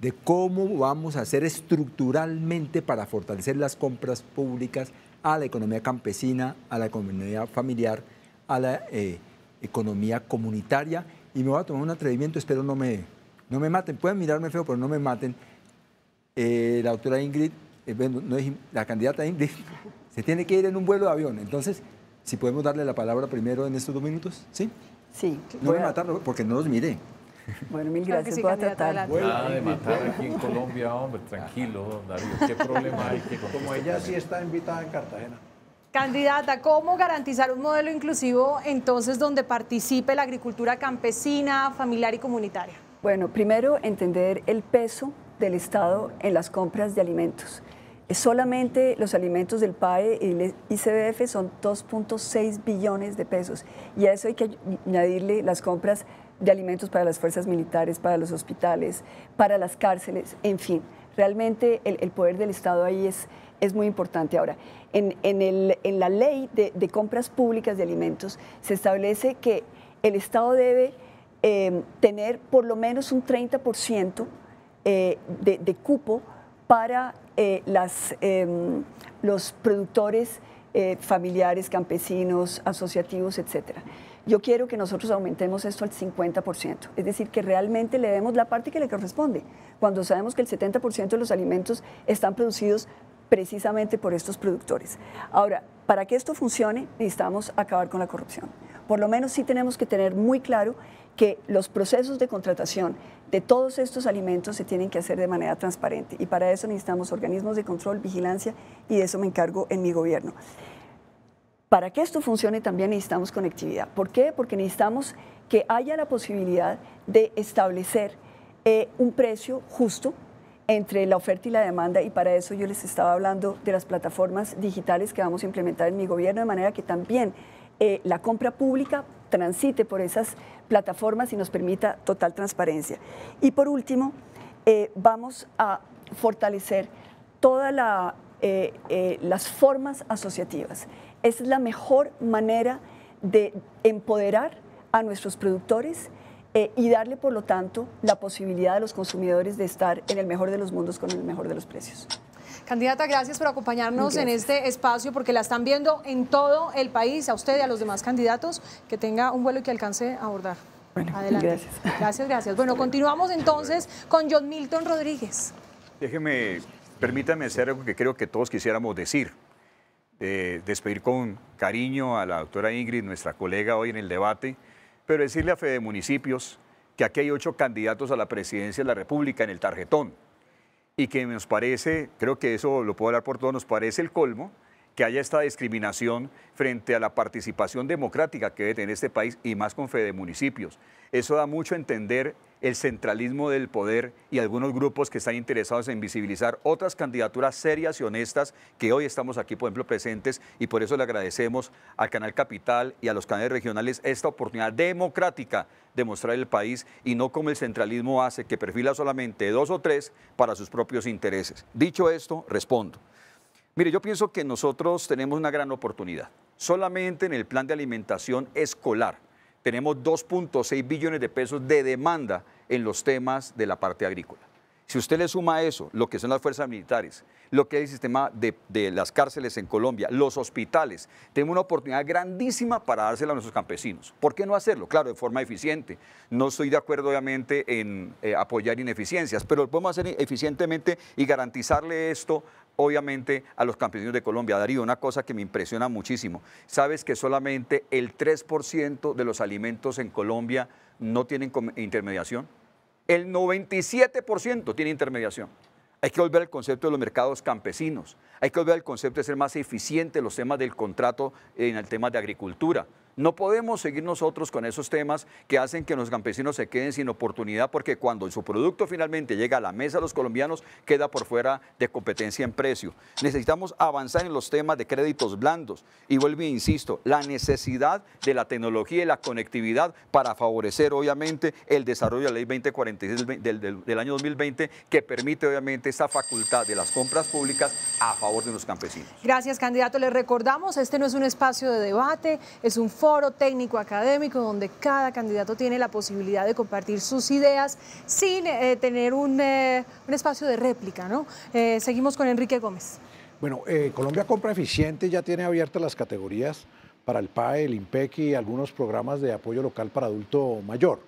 de cómo vamos a hacer estructuralmente para fortalecer las compras públicas a la economía campesina, a la economía familiar, a la eh, economía comunitaria. Y me voy a tomar un atrevimiento, espero no me, no me maten. Pueden mirarme feo, pero no me maten. Eh, la doctora Ingrid, eh, no es, la candidata Ingrid, se tiene que ir en un vuelo de avión. Entonces, si podemos darle la palabra primero en estos dos minutos, ¿sí? Sí. No voy me a... porque no los miré. Bueno, mil gracias. voy a tratar. aquí en Colombia, hombre. Tranquilo, David. ¿Qué problema hay? Como ella sí está invitada en Cartagena. Candidata, ¿cómo garantizar un modelo inclusivo entonces donde participe la agricultura campesina, familiar y comunitaria? Bueno, primero entender el peso del Estado en las compras de alimentos. Solamente los alimentos del PAE y el ICBF son 2.6 billones de pesos y a eso hay que añadirle las compras de alimentos para las fuerzas militares, para los hospitales, para las cárceles, en fin. Realmente el, poder del Estado ahí es, es muy importante. Ahora, en, la ley de, compras públicas de alimentos se establece que el Estado debe eh, tener por lo menos un 30% eh, de, de, cupo para eh, las, los productores eh, familiares, campesinos, asociativos, etc. Yo quiero que nosotros aumentemos esto al 50%, es decir, que realmente le demos la parte que le corresponde, cuando sabemos que el 70% de los alimentos están producidos precisamente por estos productores. Ahora, para que esto funcione, necesitamos acabar con la corrupción. Por lo menos sí tenemos que tener muy claro que los procesos de contratación de todos estos alimentos se tienen que hacer de manera transparente y para eso necesitamos organismos de control, vigilancia y de eso me encargo en mi gobierno. Para que esto funcione también necesitamos conectividad. ¿Por qué? Porque necesitamos que haya la posibilidad de establecer eh, un precio justo entre la oferta y la demanda y para eso yo les estaba hablando de las plataformas digitales que vamos a implementar en mi gobierno de manera que también eh, la compra pública transite por esas plataformas y nos permita total transparencia. Y por último, eh, vamos a fortalecer todas eh, eh, las formas asociativas. Es la mejor manera de empoderar a nuestros productores y darle, por lo tanto, la posibilidad a los consumidores de estar en el mejor de los mundos con el mejor de los precios. Candidata, gracias por acompañarnos en este espacio porque la están viendo en todo el país, a usted y a los demás candidatos, que tenga un vuelo y que alcance a abordar. Adelante. gracias. Gracias, gracias. Bueno, continuamos entonces con John Milton Rodríguez. Déjeme, permítame hacer algo que creo que todos quisiéramos decir. despedir con cariño a la doctora Ingrid, nuestra colega hoy en el debate, pero decirle a Fede Municipios que aquí hay ocho candidatos a la presidencia de la República en el tarjetón y que nos parece, creo que eso lo puedo hablar por todos, nos parece el colmo, que haya esta discriminación frente a la participación democrática que debe tener este país y más con fe de Municipios. Eso da mucho a entender el centralismo del poder y algunos grupos que están interesados en visibilizar otras candidaturas serias y honestas que hoy estamos aquí, por ejemplo, presentes y por eso le agradecemos al Canal Capital y a los canales regionales esta oportunidad democrática de mostrar el país y no como el centralismo hace que perfila solamente dos o tres para sus propios intereses. Dicho esto, respondo. Mire, yo pienso que nosotros tenemos una gran oportunidad. Solamente en el plan de alimentación escolar tenemos 2.6 billones de pesos de demanda en los temas de la parte agrícola. Si usted le suma a eso lo que son las fuerzas militares, lo que es el sistema de, las cárceles en Colombia, los hospitales, tenemos una oportunidad grandísima para dársela a nuestros campesinos. ¿Por qué no hacerlo? Claro, de forma eficiente. No estoy de acuerdo, obviamente, en eh, apoyar ineficiencias, pero lo podemos hacer eficientemente y garantizarle esto obviamente a los campesinos de Colombia. Darío, una cosa que me impresiona muchísimo, sabes que solamente el 3% de los alimentos en Colombia no tienen intermediación, el 97% tiene intermediación. Hay que volver al concepto de los mercados campesinos, hay que volver al concepto de ser más eficiente los temas del contrato en el tema de agricultura. No podemos seguir nosotros con esos temas que hacen que los campesinos se queden sin oportunidad porque cuando su producto finalmente llega a la mesa de los colombianos queda por fuera de competencia en precio. Necesitamos avanzar en los temas de créditos blandos y vuelvo e insisto, la necesidad de la tecnología y la conectividad para favorecer obviamente el desarrollo de la ley 2046 del, año 2020 que permite obviamente esta facultad de las compras públicas a favor de los campesinos. Gracias candidato, les recordamos, este no es un espacio de debate, es un foro técnico académico donde cada candidato tiene la posibilidad de compartir sus ideas sin eh, tener eh, un, espacio de réplica. ¿no? Eh, seguimos con Enrique Gómez. Bueno, Colombia Compra Eficiente ya tiene abiertas las categorías para el PAE, el IMPEC y algunos programas de apoyo local para adulto mayor.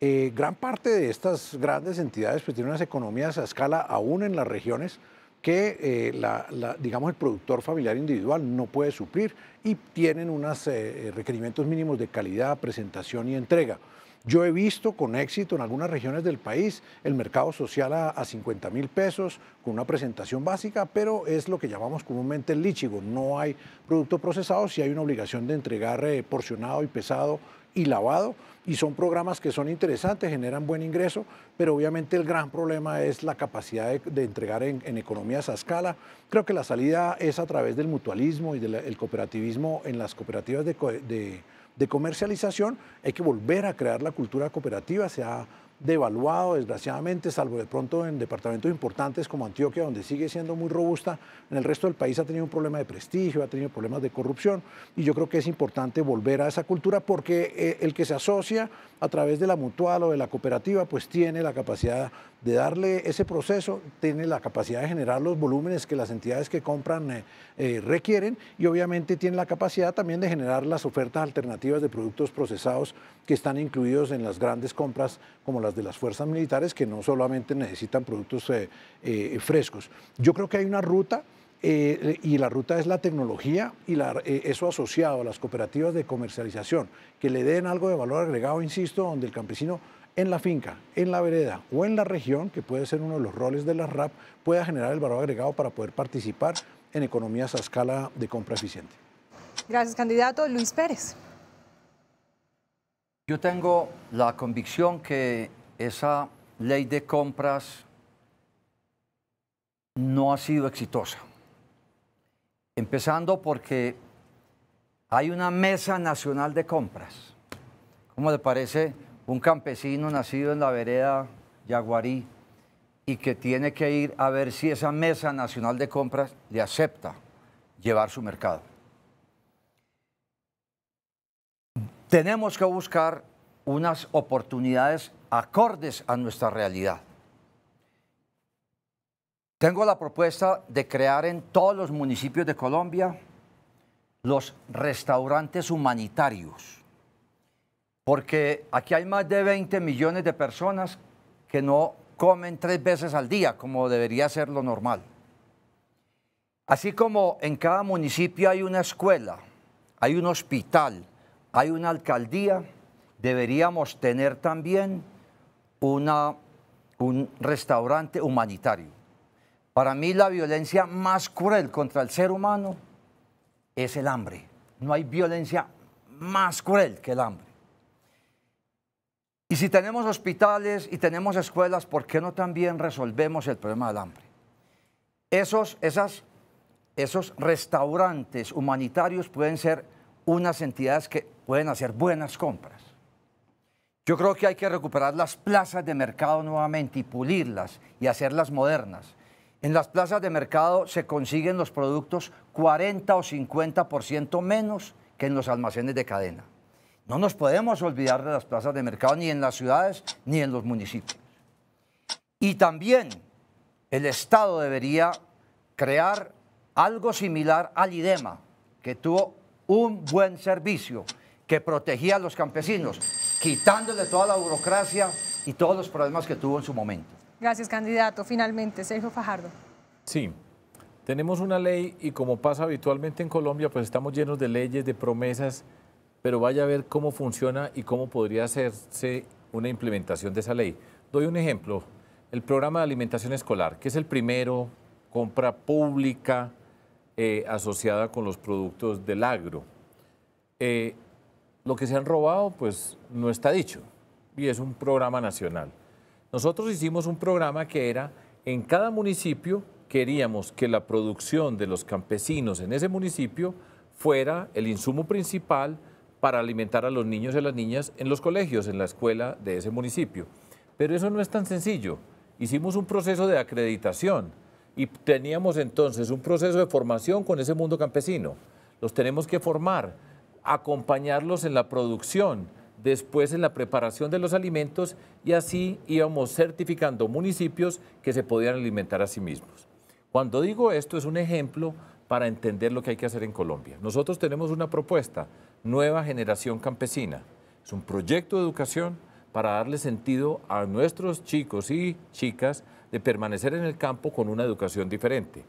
gran parte de estas grandes entidades pues, tienen unas economías a escala aún en las regiones que eh, la, digamos el productor familiar individual no puede suplir y tienen unos eh, eh, requerimientos mínimos de calidad, presentación y entrega. Yo he visto con éxito en algunas regiones del país el mercado social a, 50 mil pesos con una presentación básica, pero es lo que llamamos comúnmente el lichigo. No hay producto procesado, si hay una obligación de entregar porcionado y pesado y lavado y son programas que son interesantes, generan buen ingreso, pero obviamente el gran problema es la capacidad de, entregar en, economías a escala. Creo que la salida es a través del mutualismo y del cooperativismo en las cooperativas de, comercialización. Hay que volver a crear la cultura cooperativa, sea devaluado, desgraciadamente, salvo de pronto en departamentos importantes como Antioquia, donde sigue siendo muy robusta, en el resto del país ha tenido un problema de prestigio, ha tenido problemas de corrupción, y yo creo que es importante volver a esa cultura porque eh, el que se asocia a través de la mutual o de la cooperativa, pues tiene la capacidad de darle ese proceso, tiene la capacidad de generar los volúmenes que las entidades que compran eh, eh, requieren y obviamente tiene la capacidad también de generar las ofertas alternativas de productos procesados que están incluidos en las grandes compras como la de las fuerzas militares que no solamente necesitan productos eh, eh, frescos. Yo creo que hay una ruta eh, y la ruta es la tecnología y la, eso asociado a las cooperativas de comercialización, que le den algo de valor agregado, insisto, donde el campesino en la finca, en la vereda o en la región, que puede ser uno de los roles de la RAP, pueda generar el valor agregado para poder participar en economías a escala de compra eficiente. Gracias, candidato. Luis Pérez. Yo tengo la convicción que esa ley de compras no ha sido exitosa. Empezando porque hay una mesa nacional de compras. ¿Cómo le parece un campesino nacido en la vereda Yaguarí y que tiene que ir a ver si esa mesa nacional de compras le acepta llevar su mercado? Tenemos que buscar unas oportunidades acordes a nuestra realidad. Tengo la propuesta de crear en todos los municipios de Colombia los restaurantes humanitarios, porque aquí hay más de 20 millones de personas que no comen tres veces al día, como debería ser lo normal. Así como en cada municipio hay una escuela, hay un hospital, hay una alcaldía, deberíamos tener también una, un restaurante humanitario. Para mí la violencia más cruel contra el ser humano es el hambre. No hay violencia más cruel que el hambre. Y si tenemos hospitales y tenemos escuelas, ¿por qué no también resolvemos el problema del hambre? Esos, esas, esos restaurantes humanitarios pueden ser unas entidades que pueden hacer buenas compras. Yo creo que hay que recuperar las plazas de mercado nuevamente y pulirlas y hacerlas modernas. En las plazas de mercado se consiguen los productos 40 o 50% menos que en los almacenes de cadena. No nos podemos olvidar de las plazas de mercado ni en las ciudades ni en los municipios. Y también el Estado debería crear algo similar al IDEMA, que tuvo un buen servicio, que protegía a los campesinos quitándole toda la burocracia y todos los problemas que tuvo en su momento. Gracias, candidato. Finalmente, Sergio Fajardo. Sí, tenemos una ley y como pasa habitualmente en Colombia, pues estamos llenos de leyes, de promesas, pero vaya a ver cómo funciona y cómo podría hacerse una implementación de esa ley. Doy un ejemplo, el programa de alimentación escolar, que es el primero, compra pública eh, asociada con los productos del agro. Eh, lo que se han robado, pues no está dicho. Y es un programa nacional. Nosotros hicimos un programa que era en cada municipio queríamos que la producción de los campesinos en ese municipio fuera el insumo principal para alimentar a los niños y a las niñas en los colegios, en la escuela de ese municipio. Pero eso no es tan sencillo. Hicimos un proceso de acreditación y teníamos entonces un proceso de formación con ese mundo campesino. Los tenemos que formar acompañarlos en la producción, después en la preparación de los alimentos y así íbamos certificando municipios que se podían alimentar a sí mismos. Cuando digo esto es un ejemplo para entender lo que hay que hacer en Colombia. Nosotros tenemos una propuesta, Nueva Generación Campesina. Es un proyecto de educación para darle sentido a nuestros chicos y chicas de permanecer en el campo con una educación diferente.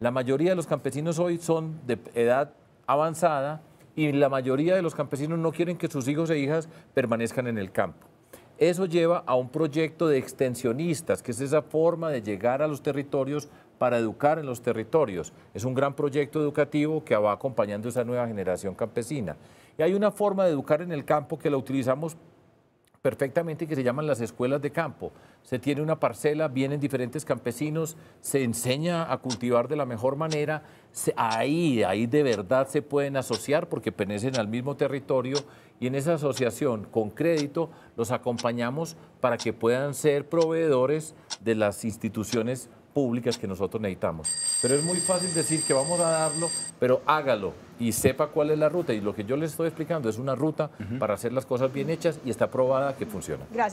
La mayoría de los campesinos hoy son de edad avanzada, y la mayoría de los campesinos no quieren que sus hijos e hijas permanezcan en el campo. Eso lleva a un proyecto de extensionistas, que es esa forma de llegar a los territorios para educar en los territorios. Es un gran proyecto educativo que va acompañando esa nueva generación campesina. Y hay una forma de educar en el campo que la utilizamos perfectamente que se llaman las escuelas de campo. Se tiene una parcela, vienen diferentes campesinos, se enseña a cultivar de la mejor manera, ahí, ahí de verdad se pueden asociar porque pertenecen al mismo territorio y en esa asociación con crédito los acompañamos para que puedan ser proveedores de las instituciones públicas que nosotros necesitamos. Pero es muy fácil decir que vamos a darlo, pero hágalo y sepa cuál es la ruta. Y lo que yo les estoy explicando es una ruta para hacer las cosas bien hechas y está probada que funciona. Gracias.